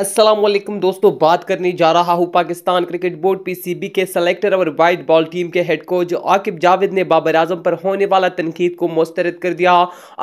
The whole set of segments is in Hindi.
असलम दोस्तों बात करने जा रहा हूँ पाकिस्तान क्रिकेट बोर्ड पीसीबी के सेलेक्टर और वाइट बॉल टीम के हेड कोच आकिब जावेद ने बाबर आजम पर होने वाला तनकीद को मुस्तरद कर दिया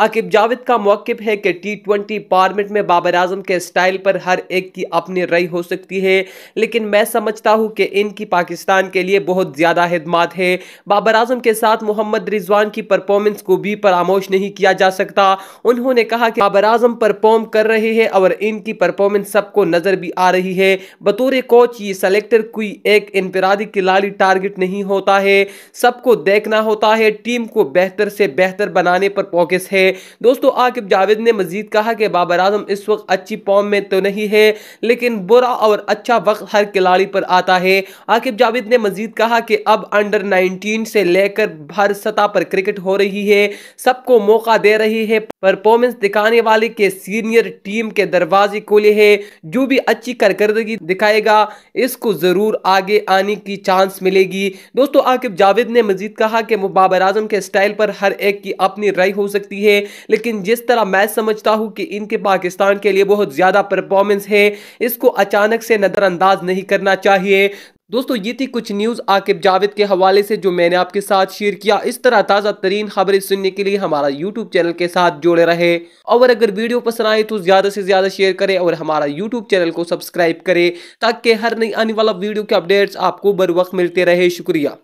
आकिब जावेद का मौकफ है कि टी ट्वेंटी फार्मेट में बाबर आजम के स्टाइल पर हर एक की अपनी रई हो सकती है लेकिन मैं समझता हूँ कि इनकी पाकिस्तान के लिए बहुत ज़्यादा खदमात है बाबर आजम के साथ मोहम्मद रिजवान की परफॉर्मेंस को भी परामोश नहीं किया जा सकता उन्होंने कहा कि बाबर आजम परफॉर्म कर रहे हैं और इनकी परफॉर्मेंस सबको नज़र भी आ रही है बतौर कोच ये सेलेक्टर कोई एक इनफरादी खिलाड़ी टारगेट नहीं होता है सबको देखना होता है टीम को बेहतर से बेहतर बनाने पर फोकस है दोस्तों आकिब जावेद ने मजीद कहा कि बाबर आजम इस वक्त अच्छी फॉर्म में तो नहीं है लेकिन बुरा और अच्छा वक्त हर खिलाड़ी पर आता है आकिब जावेद ने मजीद कहा कि अब अंडर 19 से लेकर हर सतह पर क्रिकेट हो रही है सबको मौका दे रही है परफॉर्मेंस दिखाने वाले के सीनियर टीम के दरवाजे खोले हैं जो भी अच्छी कारकर्दगी दिखाएगा इसको ज़रूर आगे आने की चांस मिलेगी दोस्तों आकिब जावेद ने मजीद कहा कि बाबर आजम के स्टाइल पर हर एक की अपनी राय हो सकती है लेकिन जिस तरह मैं समझता हूँ कि इनके पाकिस्तान के लिए बहुत ज़्यादा परफॉर्मेंस है इसको अचानक से नज़रअंदाज नहीं करना चाहिए दोस्तों ये थी कुछ न्यूज़ आकिब जावेद के हवाले से जो मैंने आपके साथ शेयर किया इस तरह ताज़ा तरीन खबरें सुनने के लिए हमारा यूट्यूब चैनल के साथ जुड़े रहे और अगर वीडियो पसंद आए तो ज़्यादा से ज़्यादा शेयर करें और हमारा यूट्यूब चैनल को सब्सक्राइब करें ताकि हर नई आने वाला वीडियो के अपडेट्स आपको बर वक्त मिलते रहे शुक्रिया